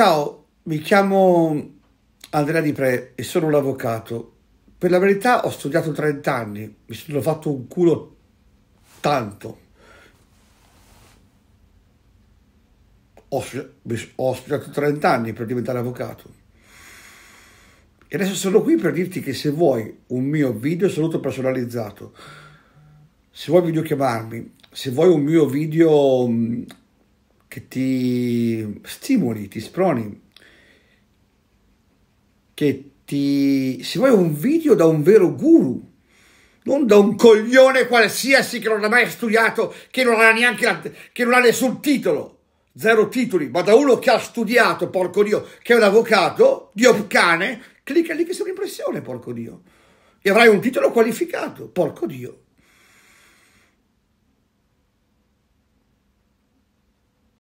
Ciao, mi chiamo Andrea Di Pre e sono un avvocato. Per la verità ho studiato 30 anni, mi sono fatto un culo tanto. Ho, ho studiato 30 anni per diventare avvocato. E adesso sono qui per dirti che se vuoi un mio video saluto personalizzato, se vuoi videochiamarmi, se vuoi un mio video che ti stimoli, ti sproni, che ti... se vuoi un video da un vero guru, non da un coglione qualsiasi che non ha mai studiato, che non ha neanche la, che non ha nessun titolo, zero titoli, ma da uno che ha studiato, porco Dio, che è un avvocato, Dio cane, clicca lì che sei un'impressione, porco Dio. E avrai un titolo qualificato, porco Dio.